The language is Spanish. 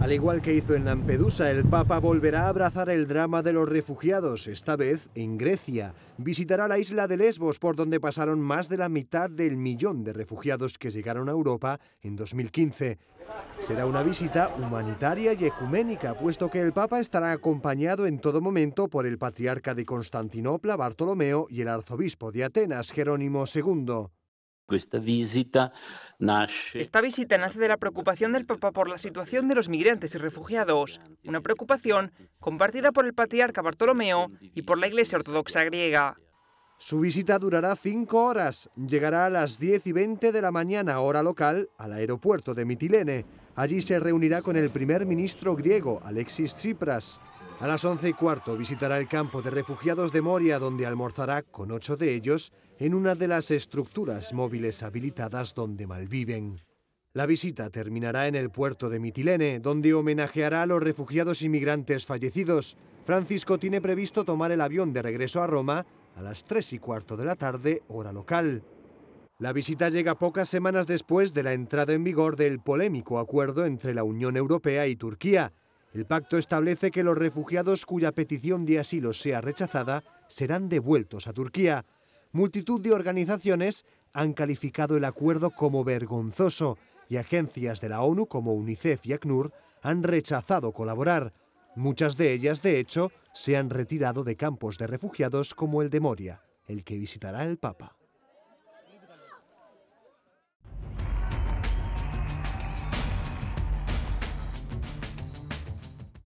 Al igual que hizo en Lampedusa, el Papa volverá a abrazar el drama de los refugiados, esta vez en Grecia. Visitará la isla de Lesbos, por donde pasaron más de la mitad del millón de refugiados que llegaron a Europa en 2015. Será una visita humanitaria y ecuménica, puesto que el Papa estará acompañado en todo momento por el patriarca de Constantinopla, Bartolomeo, y el arzobispo de Atenas, Jerónimo II. Pues esta visita, nace... de la preocupación del Papa por la situación de los migrantes y refugiados, una preocupación compartida por el patriarca Bartolomeo y por la Iglesia Ortodoxa griega. Su visita durará cinco horas. Llegará a las 10 y 20 de la mañana, hora local, al aeropuerto de Mitilene. Allí se reunirá con el primer ministro griego, Alexis Tsipras. A las once y cuarto visitará el campo de refugiados de Moria, donde almorzará con ocho de ellos en una de las estructuras móviles habilitadas donde malviven. La visita terminará en el puerto de Mitilene, donde homenajeará a los refugiados inmigrantes fallecidos. Francisco tiene previsto tomar el avión de regreso a Roma a las 3 y cuarto de la tarde, hora local. La visita llega pocas semanas después de la entrada en vigor del polémico acuerdo entre la Unión Europea y Turquía, el pacto establece que los refugiados cuya petición de asilo sea rechazada serán devueltos a Turquía. Multitud de organizaciones han calificado el acuerdo como vergonzoso y agencias de la ONU como UNICEF y ACNUR han rechazado colaborar. Muchas de ellas, de hecho, se han retirado de campos de refugiados como el de Moria, el que visitará el Papa.